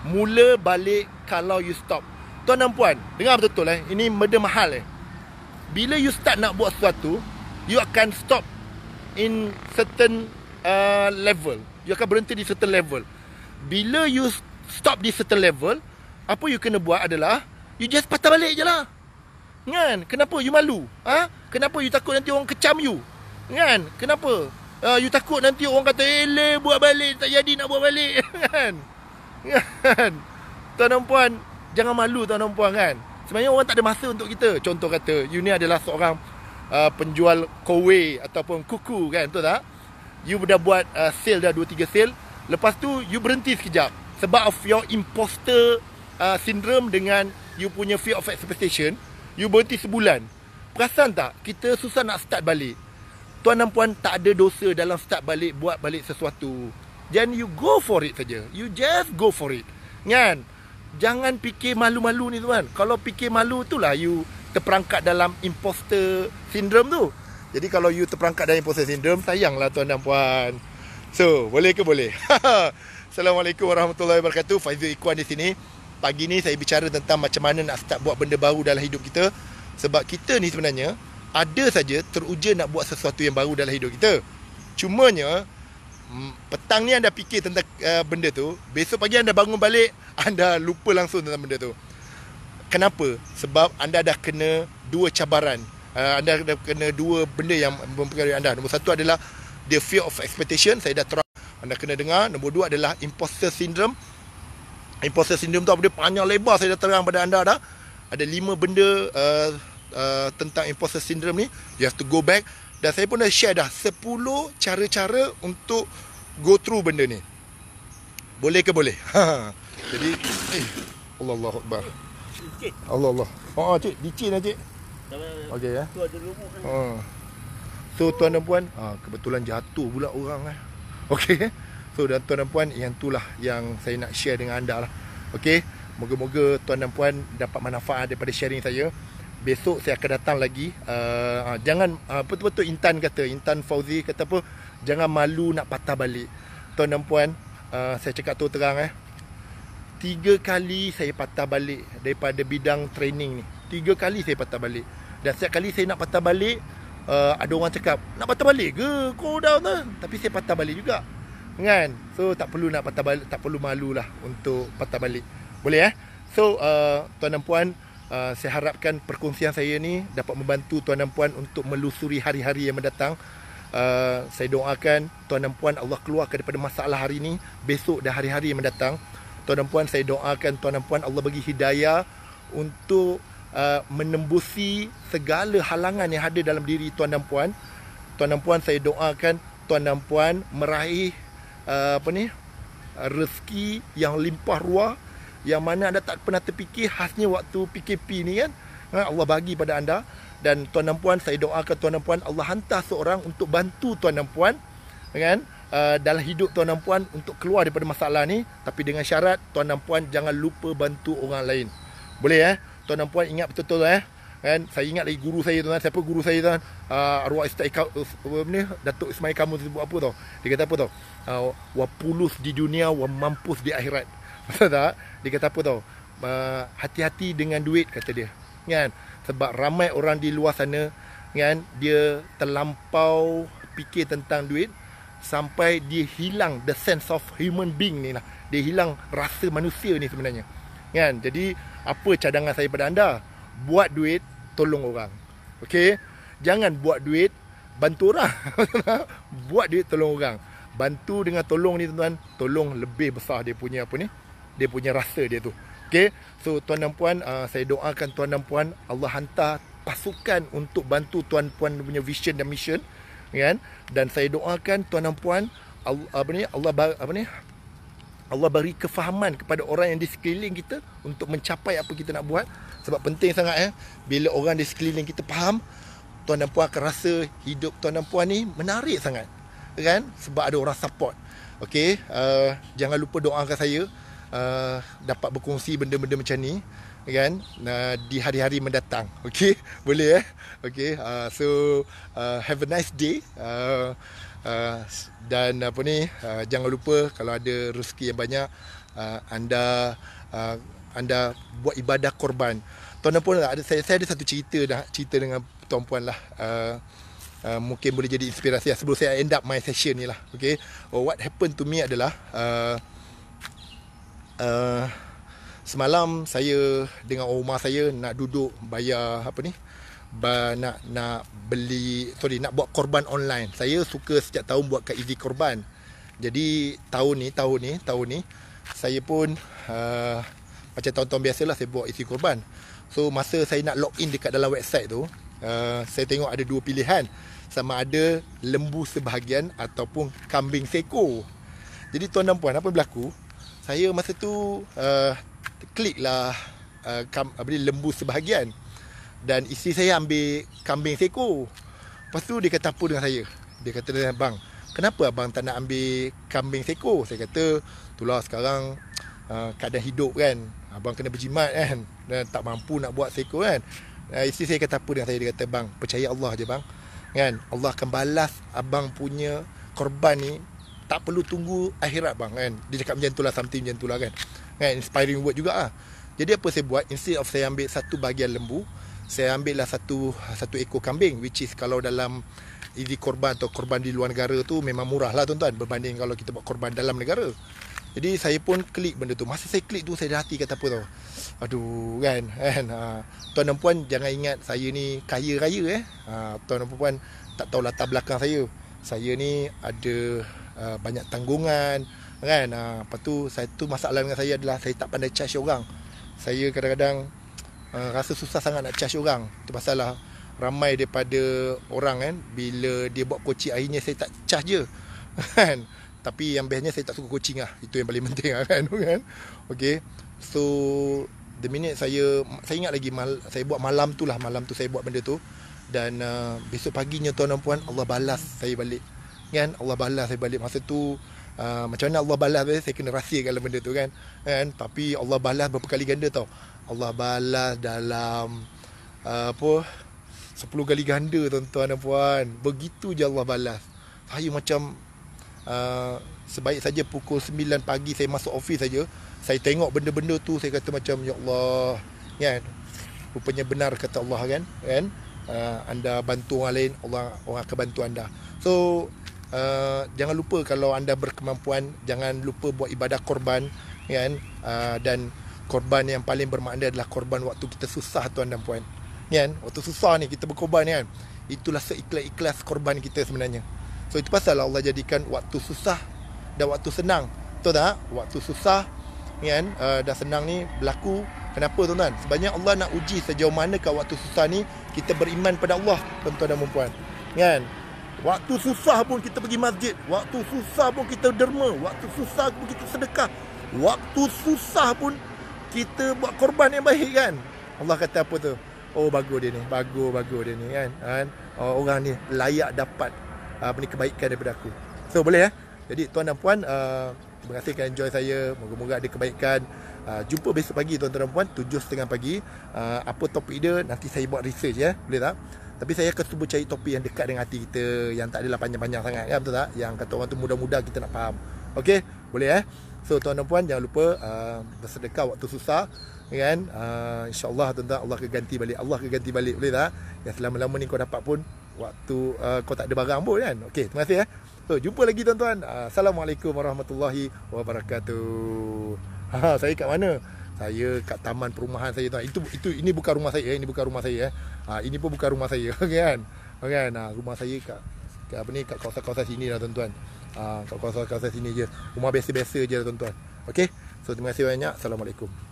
Mula balik kalau you stop Tuan dan puan, dengar betul-betul eh Ini benda mahal eh Bila you start nak buat sesuatu You akan stop in certain uh, level You akan berhenti di certain level Bila you stop di certain level Apa you kena buat adalah You just patah balik je lah Kan? Kenapa you malu? Ha? Kenapa you takut nanti orang kecam you? Kan? Kenapa? Uh, you takut nanti orang kata Eh buat balik Tak jadi nak buat balik Kan? Kan? Tuan dan puan Jangan malu tuan dan puan kan? Sebenarnya orang tak ada masa untuk kita Contoh kata You ni adalah seorang uh, Penjual kowe Ataupun kuku kan? Betul tak? You dah buat uh, sale dah 2-3 sale Lepas tu you berhenti sekejap Sebab of your imposter uh, syndrome Dengan you punya fear of expectation You berhenti sebulan Perasan tak? Kita susah nak start balik Tuan dan puan tak ada dosa dalam start balik Buat balik sesuatu Then you go for it saja You just go for it Kan? Jangan fikir malu-malu ni tuan Kalau fikir malu tu lah you Terperangkat dalam imposter syndrome tu Jadi kalau you terperangkat dalam imposter syndrome sayang lah tuan dan puan So, boleh ke boleh? Assalamualaikum warahmatullahi wabarakatuh Faizul Ikhwan di sini pagi ni saya bicara tentang macam mana nak start buat benda baru dalam hidup kita sebab kita ni sebenarnya ada saja teruja nak buat sesuatu yang baru dalam hidup kita cumanya mm, petang ni anda fikir tentang uh, benda tu besok pagi anda bangun balik anda lupa langsung tentang benda tu kenapa sebab anda dah kena dua cabaran uh, anda dah kena dua benda yang mempengaruhi anda nombor satu adalah the fear of expectation saya dah terang anda kena dengar nombor dua adalah imposter syndrome imposter syndrome tu apa dia panjang lebar saya dah terang pada anda dah ada lima benda uh, uh, tentang imposter syndrome ni you have to go back dan saya pun dah share dah sepuluh cara-cara untuk go through benda ni boleh ke boleh jadi eh Allah Allah Akbar Allah Allah oh, oh cik licin lah cik Okey ya. Oh. So tuan dan puan, ah, kebetulan jatuh pula orang eh. Okey. So dan tuan dan puan yang itulah yang saya nak share dengan anda lah Okay Moga-moga tuan dan puan dapat manfaat daripada sharing saya Besok saya akan datang lagi uh, Jangan uh, betul-betul Intan kata Intan Fauzi kata apa Jangan malu nak patah balik Tuan dan puan uh, Saya cakap tu terang eh Tiga kali saya patah balik Daripada bidang training ni Tiga kali saya patah balik Dan setiap kali saya nak patah balik uh, Ada orang cakap Nak patah balik ke? kau dah? lah Tapi saya patah balik juga kan so tak perlu nak patah balik tak perlu malu lah untuk patah balik boleh eh so uh, tuan dan puan uh, saya harapkan perkongsian saya ni dapat membantu tuan dan puan untuk melusuri hari-hari yang mendatang uh, saya doakan tuan dan puan Allah keluarkan daripada masalah hari ini, besok dan hari-hari yang mendatang tuan dan puan saya doakan tuan dan puan Allah bagi hidayah untuk uh, menembusi segala halangan yang ada dalam diri tuan dan puan tuan dan puan saya doakan tuan dan puan meraih Eh, apa ni rezeki yang limpah ruah yang mana anda tak pernah terfikir khasnya waktu PKP ni kan ha, Allah bagi pada anda dan tuan dan puan saya doakan tuan dan puan Allah hantar seorang untuk bantu tuan dan puan kan Uh, dalam hidup tuan dan puan untuk keluar daripada masalah ni tapi dengan syarat tuan dan puan jangan lupa bantu orang lain boleh eh tuan dan puan ingat betul-betul eh kan saya ingat lagi guru saya tu kan siapa guru saya tu kan ah, uh, arwah apa ni datuk ismail kamu sebut apa tau dia kata apa tau uh, ah, wapulus di dunia wa mampus di akhirat betul tak dia kata apa tau uh, hati-hati dengan duit kata dia kan sebab ramai orang di luar sana kan dia terlampau fikir tentang duit sampai dia hilang the sense of human being ni lah dia hilang rasa manusia ni sebenarnya kan jadi apa cadangan saya pada anda buat duit tolong orang. Okey? Jangan buat duit bantu orang. buat duit tolong orang. Bantu dengan tolong ni tuan-tuan, tolong lebih besar dia punya apa ni? Dia punya rasa dia tu. Okey? So tuan dan puan, uh, saya doakan tuan dan puan Allah hantar pasukan untuk bantu tuan puan punya vision dan mission, kan? Dan saya doakan tuan dan puan Allah, apa ni? Allah apa ni? Allah beri kefahaman kepada orang yang di sekeliling kita untuk mencapai apa kita nak buat. Sebab penting sangat eh. Bila orang di sekeliling kita faham, tuan dan puan akan rasa hidup tuan dan puan ni menarik sangat. Kan? Sebab ada orang support. Okay. Uh, jangan lupa doakan saya uh, dapat berkongsi benda-benda macam ni. Kan? Uh, di hari-hari mendatang. Okay? Boleh eh? Okay. Uh, so, uh, have a nice day. Uh, Ah, dan apa ni ah, jangan lupa kalau ada rezeki yang banyak ah, anda anda buat ibadah korban tuan pun ada saya, saya ada satu cerita dah cerita dengan tuan puan lah Uh, mungkin boleh jadi inspirasi lah. sebelum saya end up my session ni lah okay. oh, what happened to me adalah uh, uh, semalam saya dengan rumah saya nak duduk bayar apa ni uh, nak nak beli sorry nak buat korban online. Saya suka sejak tahun buat kat Easy Korban. Jadi tahun ni, tahun ni, tahun ni saya pun uh, macam tahun-tahun biasalah saya buat Easy Korban. So masa saya nak log in dekat dalam website tu, uh, saya tengok ada dua pilihan. Sama ada lembu sebahagian ataupun kambing seko. Jadi tuan dan puan apa berlaku? Saya masa tu uh, klik lah uh, kam, lembu sebahagian. Dan isteri saya ambil kambing seko. Lepas tu dia kata apa dengan saya? Dia kata dengan abang, kenapa abang tak nak ambil kambing seko? Saya kata, itulah sekarang uh, keadaan hidup kan. Abang kena berjimat kan. Dan tak mampu nak buat seko kan. Uh, isteri saya kata apa dengan saya? Dia kata, bang, percaya Allah je bang. Kan? Allah akan balas abang punya korban ni tak perlu tunggu akhirat bang kan dia cakap macam itulah something macam itulah kan kan inspiring word juga lah jadi apa saya buat instead of saya ambil satu bahagian lembu saya ambil lah satu satu ekor kambing which is kalau dalam izi korban atau korban di luar negara tu memang murah lah tuan-tuan berbanding kalau kita buat korban dalam negara jadi saya pun klik benda tu masa saya klik tu saya dah hati kata apa tau aduh kan, kan? Ha. tuan dan puan jangan ingat saya ni kaya raya eh ha. tuan dan puan tak tahu latar belakang saya saya ni ada uh, banyak tanggungan kan ha. lepas tu, saya, tu masalah dengan saya adalah saya tak pandai charge orang saya kadang-kadang Eh, rasa susah sangat nak charge orang Itu pasal lah ramai daripada orang kan Bila dia buat kocik akhirnya saya tak charge je kan? Tapi yang bestnya saya tak suka kucing lah Itu yang paling penting lah kan, kan? Okay So The minute saya Saya ingat lagi mal, Saya buat malam tu lah Malam tu saya buat benda tu Dan uh, Besok paginya tuan dan puan Allah balas saya balik Kan Allah balas saya balik Masa tu uh, Macam mana Allah balas Saya kena rahsiakan benda tu kan Kan Tapi Allah balas berapa kali ganda tau Allah balas dalam uh, apa sepuluh kali ganda tuan-tuan dan puan. Begitu je Allah balas. Saya macam uh, sebaik saja pukul 9 pagi saya masuk office saja, saya tengok benda-benda tu saya kata macam ya Allah, kan? Rupanya benar kata Allah kan? Kan? Uh, anda bantu orang lain, Allah orang akan bantu anda. So uh, jangan lupa kalau anda berkemampuan jangan lupa buat ibadah korban kan uh, dan korban yang paling bermakna adalah korban waktu kita susah tuan dan puan ni kan waktu susah ni kita berkorban ni kan itulah seikhlas-ikhlas korban kita sebenarnya so itu pasal Allah jadikan waktu susah dan waktu senang betul tak waktu susah ni kan uh, eh, dah senang ni berlaku kenapa tuan-tuan sebabnya Allah nak uji sejauh mana kat waktu susah ni kita beriman pada Allah tuan-tuan dan puan kan waktu susah pun kita pergi masjid waktu susah pun kita derma waktu susah pun kita sedekah waktu susah pun kita buat korban yang baik kan Allah kata apa tu oh bagus dia ni bagus bagus dia ni kan kan oh, orang ni layak dapat uh, ah, benda kebaikan daripada aku so boleh ya eh? jadi tuan dan puan uh, kasih kerana enjoy saya moga-moga ada kebaikan uh, jumpa besok pagi tuan-tuan dan puan 7.30 pagi uh, apa topik dia nanti saya buat research ya boleh tak tapi saya akan cuba cari topik yang dekat dengan hati kita yang tak adalah panjang-panjang sangat ya, betul tak yang kata orang tu mudah-mudah kita nak faham okey boleh eh So tuan dan puan jangan lupa uh, bersedekah waktu susah ya kan uh, Allah tuan-tuan Allah akan ganti balik Allah akan ganti balik boleh tak yang selama-lama ni kau dapat pun waktu uh, kau tak ada barang pun kan okey terima kasih eh so jumpa lagi tuan-tuan uh, assalamualaikum warahmatullahi wabarakatuh ha saya kat mana saya kat taman perumahan saya tuan itu itu ini bukan rumah saya eh. ini bukan rumah saya eh ha, ini pun bukan rumah saya kan kan ha, rumah saya kat, kat apa ni kat kawasan-kawasan sini lah tuan-tuan ha, ah, kawasan-kawasan sini je rumah biasa-biasa je lah tuan-tuan okey so terima kasih banyak assalamualaikum